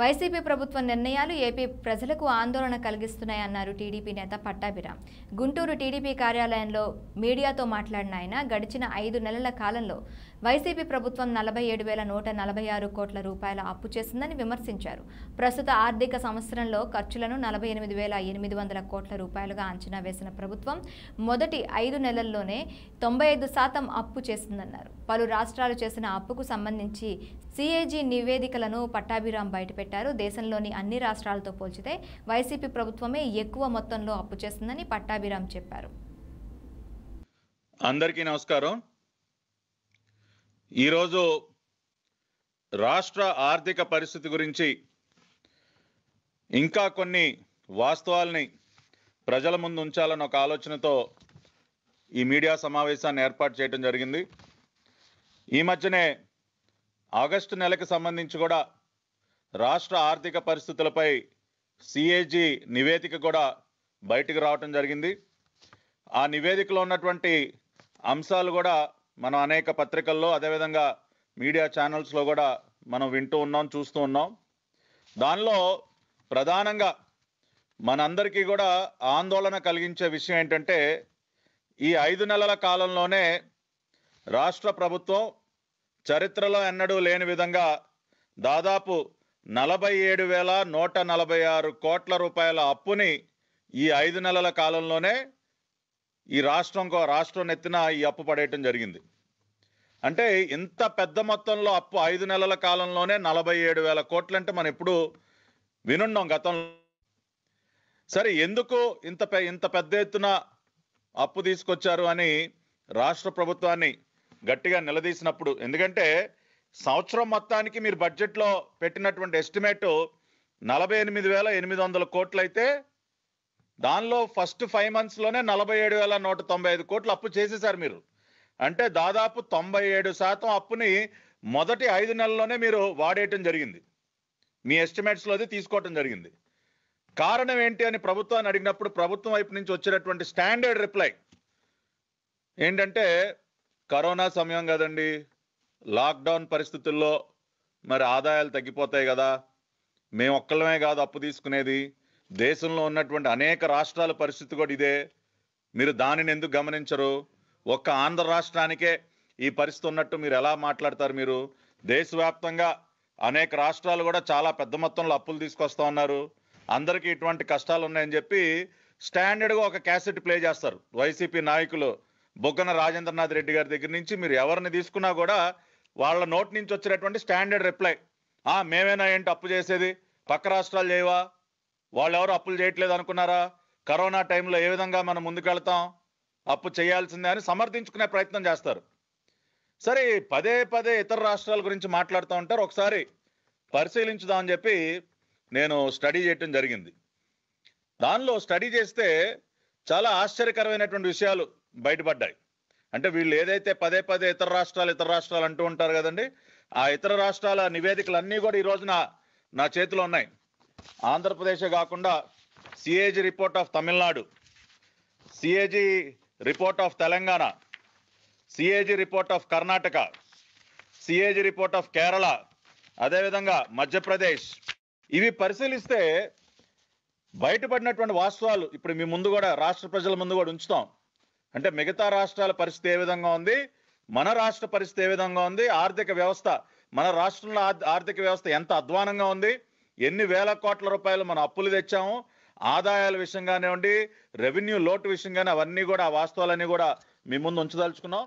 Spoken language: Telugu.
వైసీపీ ప్రభుత్వ నిర్ణయాలు ఏపీ ప్రజలకు ఆందోళన కలిగిస్తున్నాయన్నారు టీడీపీ నేత పట్టాభిరామ్ గుంటూరు టీడీపీ కార్యాలయంలో మీడియాతో మాట్లాడిన ఆయన గడిచిన ఐదు నెలల కాలంలో వైసీపీ ప్రభుత్వం నలభై ఏడు వేల నూట నలభై ఆరు కోట్ల రూపాయల అప్పు చేసిందని విమర్శించారు ప్రస్తుత ఆర్థిక సంవత్సరంలో ఖర్చులను నలభై ఎనిమిది వేల ఎనిమిది వందల కోట్ల రూపాయలుగా అంచనా వేసిన ప్రభుత్వం మొదటి ఐదు నెలల్లోనే తొంభై ఐదు శాతం అప్పు చేసిందన్నారు పలు రాష్ట్రాలు చేసిన అప్పుకు సంబంధించి సిఏజీ నివేదికలను పట్టాభిరాం బయటపెట్టారు పెట్టారు దేశంలోని అన్ని రాష్ట్రాలతో పోల్చితే వైసీపీ ప్రభుత్వమే ఎక్కువ మొత్తంలో అప్పు చేస్తుందని పట్టాభిరామ్ చెప్పారు అందరికీ నమస్కారం ఈరోజు రాష్ట్ర ఆర్థిక పరిస్థితి గురించి ఇంకా కొన్ని వాస్తవాల్ని ప్రజల ముందు ఉంచాలన్న ఒక ఆలోచనతో ఈ మీడియా సమావేశాన్ని ఏర్పాటు చేయడం జరిగింది ఈ మధ్యనే ఆగస్టు నెలకు సంబంధించి కూడా రాష్ట్ర ఆర్థిక పరిస్థితులపై సిఏజీ నివేదిక కూడా బయటకు రావటం జరిగింది ఆ నివేదికలో ఉన్నటువంటి అంశాలు కూడా మనం అనేక పత్రికల్లో అదేవిధంగా మీడియా ఛానల్స్లో కూడా మనం వింటూ ఉన్నాం చూస్తూ ఉన్నాం దానిలో ప్రధానంగా మనందరికీ కూడా ఆందోళన కలిగించే విషయం ఏంటంటే ఈ ఐదు నెలల కాలంలోనే రాష్ట్ర ప్రభుత్వం చరిత్రలో ఎన్నడూ లేని విధంగా దాదాపు నలభై ఏడు వేల నూట నలభై ఆరు కోట్ల రూపాయల అప్పుని ఈ ఐదు నెలల కాలంలోనే ఈ రాష్ట్రం రాష్ట్రం నెత్తిన ఈ అప్పు పడేయటం జరిగింది అంటే ఇంత పెద్ద మొత్తంలో అప్పు ఐదు నెలల కాలంలోనే నలభై ఏడు వేల కోట్లంటే మనం ఇప్పుడు వినున్నాం గతంలో సరే ఎందుకు ఇంత ఇంత పెద్ద ఎత్తున అప్పు తీసుకొచ్చారు అని రాష్ట్ర ప్రభుత్వాన్ని గట్టిగా నిలదీసినప్పుడు ఎందుకంటే సంవత్సరం మొత్తానికి మీరు బడ్జెట్లో పెట్టినటువంటి ఎస్టిమేట్ నలభై ఎనిమిది వేల ఎనిమిది వందల కోట్లు అయితే దానిలో ఫస్ట్ ఫైవ్ మంత్స్లోనే నలభై ఏడు వేల నూట తొంభై ఐదు కోట్లు అప్పు చేసేసారు మీరు అంటే దాదాపు తొంభై ఏడు శాతం అప్పుని మొదటి ఐదు నెలల్లోనే మీరు వాడేయటం జరిగింది మీ ఎస్టిమేట్స్లోది తీసుకోవటం జరిగింది కారణం ఏంటి అని ప్రభుత్వాన్ని అడిగినప్పుడు ప్రభుత్వం వైపు నుంచి వచ్చేటటువంటి స్టాండర్డ్ రిప్లై ఏంటంటే కరోనా సమయం కదండి లాక్డౌన్ పరిస్థితుల్లో మరి ఆదాయాలు తగ్గిపోతాయి కదా మేము ఒక్కళ్ళమే కాదు అప్పు తీసుకునేది దేశంలో ఉన్నటువంటి అనేక రాష్ట్రాల పరిస్థితి కూడా ఇదే మీరు దానిని ఎందుకు గమనించరు ఒక్క ఆంధ్ర రాష్ట్రానికే ఈ పరిస్థితి ఉన్నట్టు మీరు ఎలా మాట్లాడతారు మీరు దేశవ్యాప్తంగా అనేక రాష్ట్రాలు కూడా చాలా పెద్ద మొత్తంలో అప్పులు తీసుకొస్తా ఉన్నారు అందరికీ ఇటువంటి కష్టాలు ఉన్నాయని చెప్పి స్టాండర్డ్గా ఒక క్యాసెట్ ప్లే చేస్తారు వైసీపీ నాయకులు బొగ్గన రాజేంద్రనాథ్ రెడ్డి గారి దగ్గర నుంచి మీరు ఎవరిని తీసుకున్నా కూడా వాళ్ళ నోటి నుంచి వచ్చినటువంటి స్టాండర్డ్ రిప్లై ఆ మేమేనా ఏంటి అప్పు చేసేది పక్క రాష్ట్రాలు చేయవా వాళ్ళు ఎవరు అప్పులు చేయట్లేదు అనుకున్నారా కరోనా టైంలో ఏ విధంగా మనం ముందుకెళ్తాం అప్పు చేయాల్సిందే అని సమర్థించుకునే ప్రయత్నం చేస్తారు సరే పదే పదే ఇతర రాష్ట్రాల గురించి మాట్లాడుతూ ఉంటారు ఒకసారి పరిశీలించుదామని చెప్పి నేను స్టడీ చేయటం జరిగింది దానిలో స్టడీ చేస్తే చాలా ఆశ్చర్యకరమైనటువంటి విషయాలు బయటపడ్డాయి అంటే వీళ్ళు ఏదైతే పదే పదే ఇతర రాష్ట్రాలు ఇతర రాష్ట్రాలు అంటూ ఉంటారు కదండి ఆ ఇతర రాష్ట్రాల నివేదికలు అన్నీ కూడా ఈ రోజున నా చేతిలో ఉన్నాయి ఆంధ్రప్రదేశ్ కాకుండా CAG report of Tamil Nadu CAG report of Telangana CAG report of Karnataka CAG report of Kerala అదేవిధంగా మధ్యప్రదేశ్ ఇవి పరిశీలిస్తే బయటపడినటువంటి వాస్తవాలు ఇప్పుడు మీ ముందు కూడా రాష్ట్ర ప్రజల ముందు కూడా ఉంచుతాం అంటే మిగతా రాష్ట్రాల పరిస్థితి ఏ విధంగా ఉంది మన రాష్ట్ర పరిస్థితి ఏ విధంగా ఉంది ఆర్థిక వ్యవస్థ మన రాష్ట్రంలో ఆర్థిక వ్యవస్థ ఎంత అధ్వానంగా ఉంది ఎన్ని వేల కోట్ల రూపాయలు మనం అప్పులు తెచ్చాము ఆదాయాల విషయం కానివ్వండి రెవెన్యూ లోటు విషయం కానీ అవన్నీ కూడా ఆ వాస్తవాలన్నీ కూడా మీ ముందు ఉంచదలుచుకున్నాం